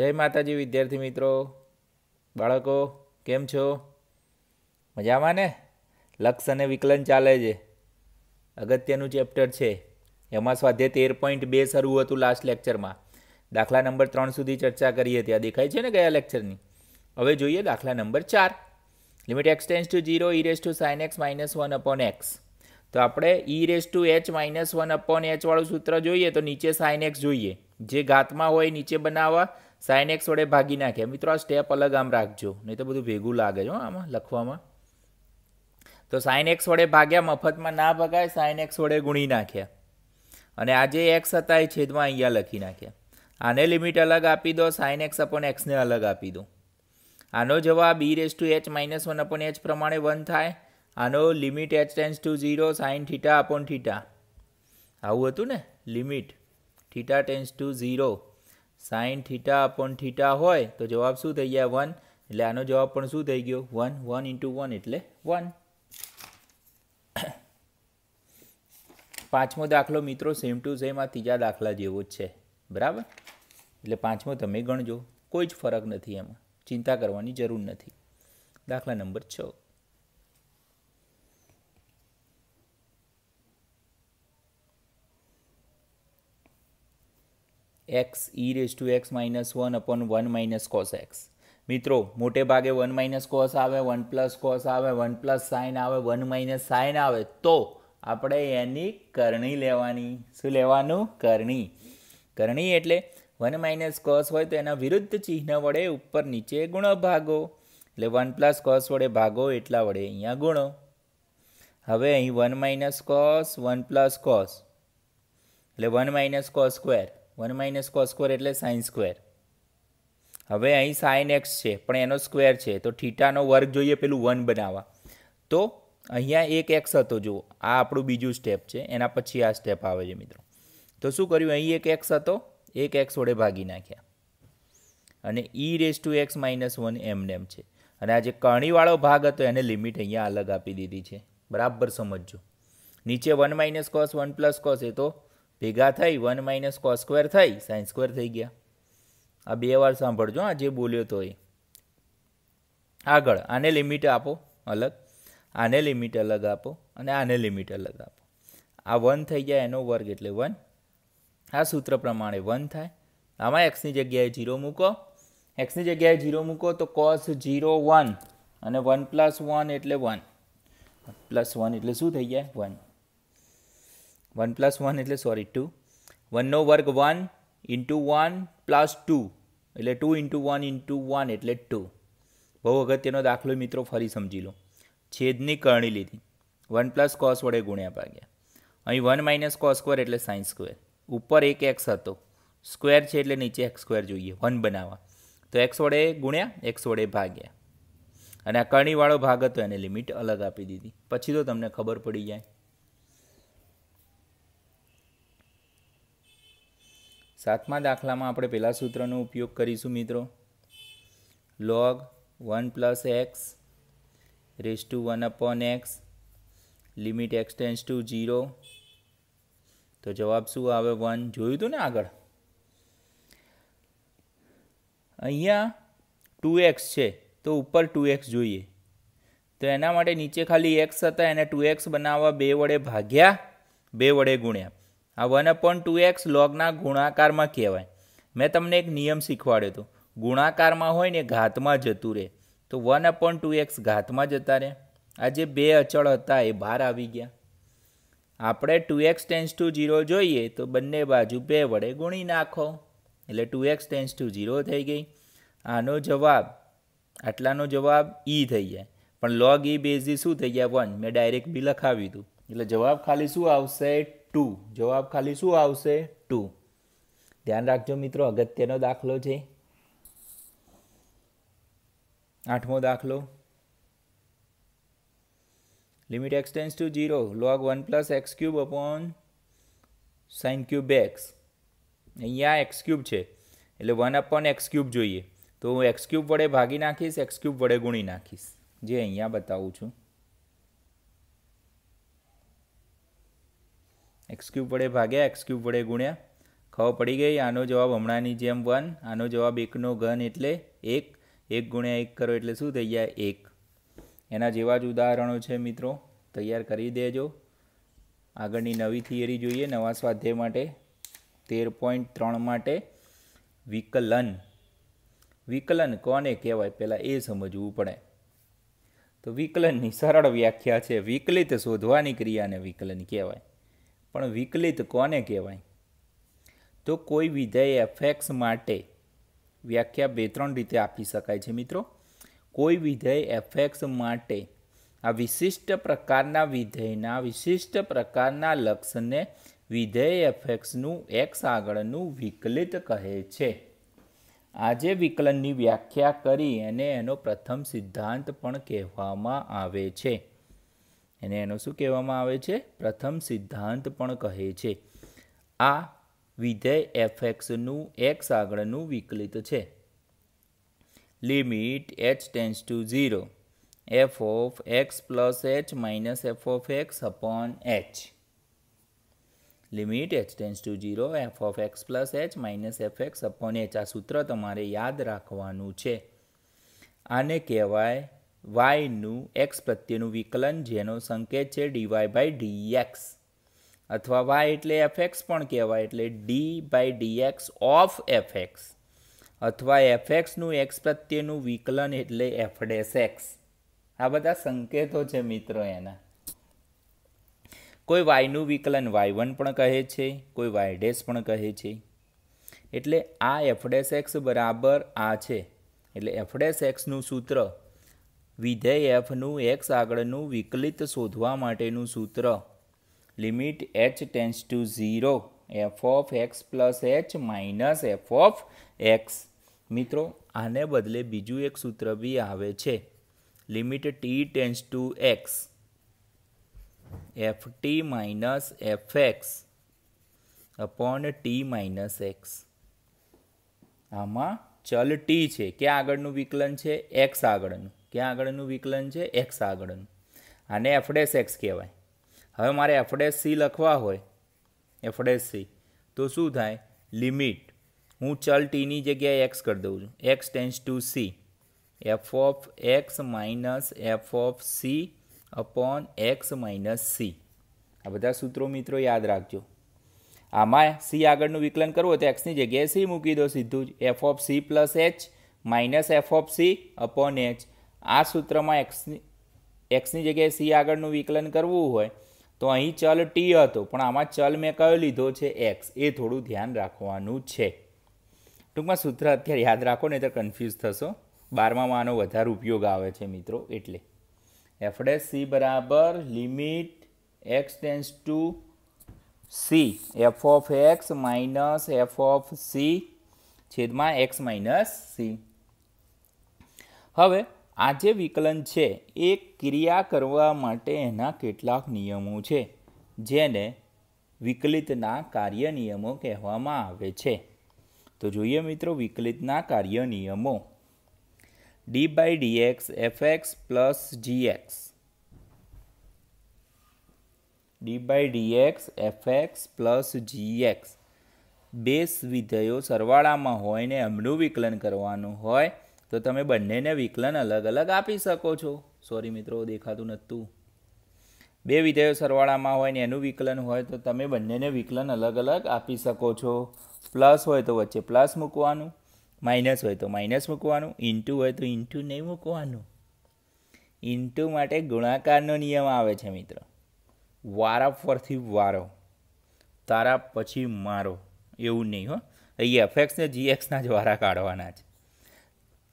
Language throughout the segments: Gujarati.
જય માતાજી વિદ્યાર્થી મિત્રો બાળકો કેમ છો મજામાં ને લક્ષ અને વિકલન ચાલે છે અગત્યનું ચેપ્ટર છે એમાં સ્વાધ્યાય તેર પોઈન્ટ બે શરૂ હતું લાસ્ટ લેક્ચરમાં દાખલા નંબર ત્રણ સુધી ચર્ચા કરી હતી આ દેખાય છે ને ગયા લેક્ચરની હવે જોઈએ દાખલા નંબર ચાર limit X to zero E raise to sine X minus one upon X તો આપણે E raise to H minus one upon એચવાળું સૂત્ર જોઈએ તો નીચે સાઇન એક્સ જોઈએ જે ઘાતમાં હોય નીચે બનાવવા સાઇન એક્સ વડે ભાગી નાખ્યા મિત્રો આ સ્ટેપ અલગ આમ રાખજો નહીં તો બધું ભેગું લાગે છે આમાં લખવામાં તો સાઇન એક્સ વડે ભાગ્યા મફતમાં ના ભગાય સાઇન એક્સ વડે ગુણી નાખ્યા અને આ જે એક્સ હતા એ છેદમાં અહીંયા લખી નાખ્યા આને લિમિટ અલગ આપી દો સાઇન એક્સ અપોન એક્સને અલગ આપી દો આનો જવાબ B raise to H minus one upon H પ્રમાણે વન થાય આનો limit H tends to zero sine theta upon theta આવું હતું ને limit theta tends to zero sine theta upon theta હોય તો જવાબ શું થઈ ગયા વન એટલે આનો જવાબ પણ શું થઈ ગયો વન વન ઇન્ટુ વન એટલે વન પાંચમો દાખલો મિત્રો સેમ ટુ સેમ આ ત્રીજા દાખલા જેવો જ છે બરાબર એટલે પાંચમો તમે ગણજો કોઈ જ ફરક નથી એમાં ચિંતા કરવાની જરૂર નથી દાખલા નંબર છ X E raise to X minus one upon one minus cos X મિત્રો મોટે ભાગે વન માઇનસ કોસ આવે વન પ્લસ કોસ આવે વન પ્લસ સાઇન આવે વન માઇનસ સાઇન આવે તો આપણે એની કરણી લેવાની શું લેવાનું કરણી કરણી એટલે વન માઇનસ કોસ હોય તો એના વિરુદ્ધ ચિહ્ન વડે ઉપર નીચે ગુણો ભાગો એટલે વન પ્લસ કોસ વડે ભાગો એટલા વડે અહીંયા ગુણો હવે અહીં one minus cos one plus cos એટલે one minus cos square one minus cos square એટલે સાઇન સ્ક્વેર હવે અહીં સાઇન એક્સ છે પણ એનો સ્ક્વેર છે તો થીટાનો વર્ગ જોઈએ પેલું વન બનાવવા તો અહીંયા એક એક્સ હતો જુઓ આ આપણું બીજું સ્ટેપ છે એના પછી આ સ્ટેપ આવે છે મિત્રો તો શું કર્યું અહીં એક એક્સ હતો એક એક્સ વડે ભાગી નાખ્યા અને E raise to X minus one એમ છે અને આ જે કરણીવાળો ભાગ હતો એને લિમિટ અહીંયા અલગ આપી દીધી છે બરાબર સમજજો નીચે one minus cos one plus cos એ તો ભેગા થઈ વન માઇનસ કો સ્ક્વેર થઈ સાઇન્સ સ્ક્વેર થઈ ગયા આ બે વાર સાંભળજો આ જે બોલ્યો તો એ આગળ આને લિમિટ આપો અલગ આને લિમિટ અલગ આપો અને આને લિમિટ અલગ આપો આ વન થઈ જાય એનો વર્ગ એટલે વન આ સૂત્ર પ્રમાણે વન થાય આમાં એક્સની જગ્યાએ ઝીરો મૂકો એક્સની જગ્યાએ ઝીરો મૂકો તો કોસ ઝીરો વન અને વન પ્લસ વન એટલે વન પ્લસ વન એટલે શું થઈ જાય વન વન પ્લસ વન એટલે સોરી ટુ વનનો વર્ગ one into one plus two એટલે two into one into one એટલે ટુ બહુ અગત્યનો દાખલો મિત્રો ફરી સમજી લો છેદની કરણી લીધી વન પ્લસ કોસ વડે ગુણ્યા ભાગ્યા અહીં વન માઇનસ કોસ સ્ક્વેર એટલે સાઇન્સ સ્ક્વેર ઉપર એક એક્સ હતો સ્ક્વેર છે એટલે નીચે એક્સ સ્ક્વેર જોઈએ વન બનાવવા તો એક્સ વડે ગુણ્યા એક્સ વડે ભાગ્યા અને આ કરણીવાળો ભાગ હતો એને લિમિટ અલગ આપી દીધી પછી તો તમને ખબર પડી જાય સાતમા દાખલામાં આપણે પહેલાં સૂત્રનો ઉપયોગ કરીશું મિત્રો log one plus X raise to one upon X limit X to zero તો જવાબ શું આવે વન જોયું હતું ને આગળ અહીંયા ટુ એક્સ છે તો ઉપર ટુ એક્સ જોઈએ તો એના માટે નીચે ખાલી એક્સ હતા એને ટુ એક્સ બનાવવા બે વડે ભાગ્યા બે વડે ગુણ્યા આ વન અપોન ટુ એક્સ લોગના ગુણાકારમાં કહેવાય મેં તમને એક નિયમ શીખવાડ્યો હતો ગુણાકારમાં હોય ને ઘાતમાં જતું રહે તો વન અપોન ટુ એક્સ ઘાતમાં જતા રહે આ જે બે અચળ હતા એ બહાર આવી ગયા આપણે two X tends to zero જોઈએ તો બંને બાજુ બે વડે ગુણી નાખો એટલે two X tends to zero થઈ ગઈ આનો જવાબ આટલાનો જવાબ ઈ e થઈ જાય પણ લોગ ઈ બેઝી શું થઈ ગયા વન મેં ડાયરેક્ટ બી લખાવ્યું હતું એટલે જવાબ ખાલી શું આવશે ટુ જવાબ ખાલી શું આવશે ટુ ધ્યાન રાખજો મિત્રો અગત્યનો દાખલો છે આઠમો દાખલો limit X to zero log one plus X cube upon sine cube X અહીંયા એક્સ ક્યુબ છે એટલે વન અપોન એક્સ ક્યુબ જોઈએ તો હું એક્સ ક્યુબ વડે ભાગી નાખીશ એક્સ ક્યુબ વડે ગુણી નાખીશ જે અહીંયા બતાવું છું એક્સ ક્યુબ વડે ભાગ્યા એક્સ ક્યુબ વડે ગુણ્યા ખબર પડી ગઈ આનો જવાબ હમણાંની જેમ વન આનો જવાબ એકનો ઘન એટલે એક એક ગુણ્યા એક કરો એટલે શું થઈ ગયા એક એના જેવા જ ઉદાહરણો છે મિત્રો તૈયાર કરી દેજો આગળની નવી થિયરી જોઈએ નવા સ્વાધ્યાય માટે તેર પોઈન્ટ ત્રણ માટે વિકલન વિકલન કોને કહેવાય પહેલાં એ સમજવું પડે તો વિકલનની સરળ વ્યાખ્યા છે વિકલિત શોધવાની ક્રિયાને વિકલન કહેવાય પણ વિકલિત કોને કહેવાય તો કોઈ વિધેય એફેક્સ માટે વ્યાખ્યા બે ત્રણ રીતે આપી શકાય છે મિત્રો કોઈ વિધેય એફેક્સ માટે આ વિશિષ્ટ પ્રકારના વિધેયના વિશિષ્ટ પ્રકારના લક્ષને વિધેય એફેક્સનું એક્સ આગળનું વિકલિત કહે છે આજે વિકલનની વ્યાખ્યા કરી અને એનો પ્રથમ સિદ્ધાંત પણ કહેવામાં આવે છે એને એનો શું કહેવામાં આવે છે પ્રથમ સિદ્ધાંત પણ કહે છે આ વિધેય એફ એક્સનું એક્સ આગળનું વિકલિત છે limit H tends to zero F of X plus H minus F of X upon H limit H tends to zero F of X plus H minus F X upon H આ સૂત્ર તમારે યાદ રાખવાનું છે આને કહેવાય વાયનું એક્સ પ્રત્યેનું વિકલન જેનો સંકેત છે ડીવાય બાય ડીએક્સ અથવા વાય એટલે એફએક્સ પણ કહેવાય એટલે D by D X of F X અથવા એફએક્સનું એક્સ પ્રત્યેનું વિકલન એટલે એફડેસ એક્સ આ બધા સંકેતો છે મિત્રો એના કોઈ વાયનું વિકલન વાય વન પણ કહે છે કોઈ વાય ડેસ પણ કહે છે એટલે આ એફડેસ એક્સ બરાબર આ છે એટલે એફડેસ એક્સનું સૂત્ર વિધેય એફનું એક્સ આગળનું વિકલિત શોધવા માટેનું સૂત્ર limit H tends to zero F of X plus H minus F of X મિત્રો આને બદલે બીજું એક સૂત્ર બી આવે છે limit T tends to X F T minus F X upon T minus X આમાં ચલ ટી છે કે આગળનું વિકલન છે એક્સ આગળનું ક્યાં આગળનું વિકલન છે એક્સ આગળનું આને એફડેસ એક્સ કહેવાય હવે મારે એફડેસ સી લખવા હોય એફડેસ સી તો શું થાય લિમિટ હું ચલ ટીની જગ્યાએ એક્સ કરી દઉં છું X tends to C F of X minus F of C upon X minus C આ બધા સૂત્રો મિત્રો યાદ રાખજો આમાં સી આગળનું વિકલન કરવું તો એક્સની જગ્યાએ સી મૂકી દો સીધું જ F of C plus H minus F of C upon H આ સૂત્રમાં એક્સની એક્સની જગ્યાએ સી આગળનું વિકલન કરવું હોય તો અહીં ચલ ટી હતો પણ આમાં ચલ મેં કયો લીધો છે એક્સ એ થોડું ધ્યાન રાખવાનું છે ટૂંકમાં સૂત્ર અત્યારે યાદ રાખો ને તો કન્ફ્યુઝ થશો બારમાં આનો વધારે ઉપયોગ આવે છે મિત્રો એટલે એફડેસ સી બરાબર limit X tends to C F of X minus F of C છેદમાં એક્સ માઇનસ સી હવે આ જે વિકલન છે એ ક્રિયા કરવા માટે એના કેટલાક નિયમો છે જેને વિકલિતના કાર્ય નિયમો કહેવામાં આવે છે તો જોઈએ મિત્રો વિકલિતના કાર્ય નિયમો D by D X F X plus G X D by D X F X plus G X બે વિધેયો સરવાળામાં હોય ને એમનું વિકલન કરવાનું હોય તો તમે બંનેને વિકલન અલગ અલગ આપી શકો છો સોરી મિત્રો દેખાતું નહોતું બે વિધેયો સરવાળામાં હોય ને એનું વિકલન હોય તો તમે બંનેને વિકલન અલગ અલગ આપી શકો છો પ્લસ હોય તો વચ્ચે પ્લસ મૂકવાનું માઇનસ હોય તો માઇનસ મૂકવાનું ઇન્ટુ હોય તો ઇન્ટુ નહીં મૂકવાનું ઇન્ટુ માટે ગુણાકારનો નિયમ આવે છે મિત્ર વારા પરથી વારો તારા પછી મારો એવું નહીં હો અહીં એફ એક્સને જી એક્સના જ વારા કાઢવાના છે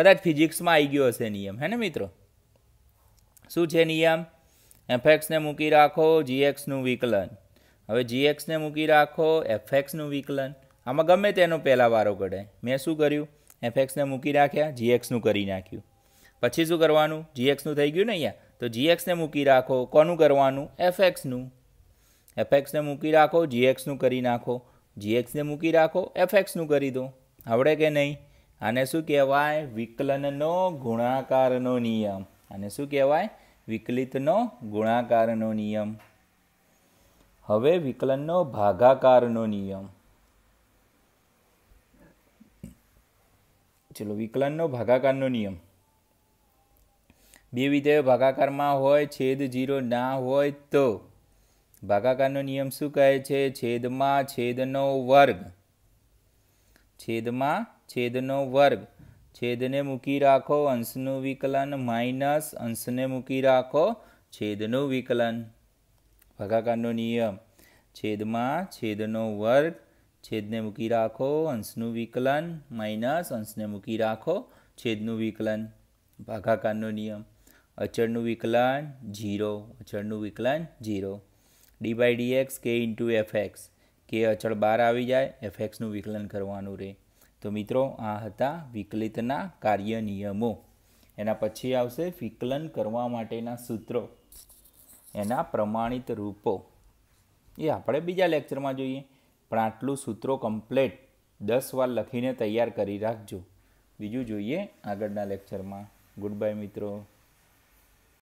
કદાચ ફિઝિક્સમાં આવી ગયો હશે નિયમ હે ને મિત્રો શું છે નિયમ એફએક્સને મૂકી રાખો જીએક્સનું વિકલન હવે જીએક્સને મૂકી રાખો એફએક્સનું વિકલન આમાં ગમે તેનો પહેલાં વારો કઢાય મેં શું કર્યું એફએક્સને મૂકી રાખ્યા જીએક્સનું કરી નાખ્યું પછી શું કરવાનું જીએક્સનું થઈ ગયું ને અહીંયા તો જીએક્સને મૂકી રાખો કોનું કરવાનું એફએક્સનું એફએક્સને મૂકી રાખો જીએક્સનું કરી નાખો જીએક્સને મૂકી રાખો એફએક્સનું કરી દો આવડે કે નહીં આને શું કહેવાય વિકલનનો ગુણાકારનો નિયમ આને શું કહેવાય વિકલિતનો ગુણાકારનો નિયમ હવે વિકલનનો ભાગાકારનો નિયમ ચલો વિકલનનો ભાગાકારનો નિયમ બે વિધેયો ભાગાકારમાં હોય છેદ જીરો ના હોય તો ભાગાકારનો નિયમ શું કહે છે છેદમાં છેદનો વર્ગ છેદમાં છેદનો વર્ગ છેદને મૂકી રાખો અંશનું વિકલન માઇનસ અંશને મૂકી રાખો છેદનું વિકલન ભાગાકારનો નિયમ છેદમાં છેદનો વર્ગ છેદને મૂકી રાખો અંશનું વિકલન માઇનસ અંશને મૂકી રાખો છેદનું વિકલન ભાગાકારનો નિયમ અચળનું વિકલન ઝીરો અચળનું વિકલન zero D by D X K into F X K અચળ બહાર આવી જાય એફ એક્સનું વિકલન કરવાનું રહે તો મિત્રો આ હતા વિકલિતના કાર્ય નિયમો એના પછી આવશે વિકલન કરવા માટેના સૂત્રો એના પ્રમાણિત રૂપો એ આપણે બીજા લેક્ચરમાં જોઈએ પણ આટલું સૂત્રો કમ્પ્લેટ દસ વાર લખીને તૈયાર કરી રાખજો બીજું જોઈએ આગળના લેક્ચરમાં ગુડ બાય મિત્રો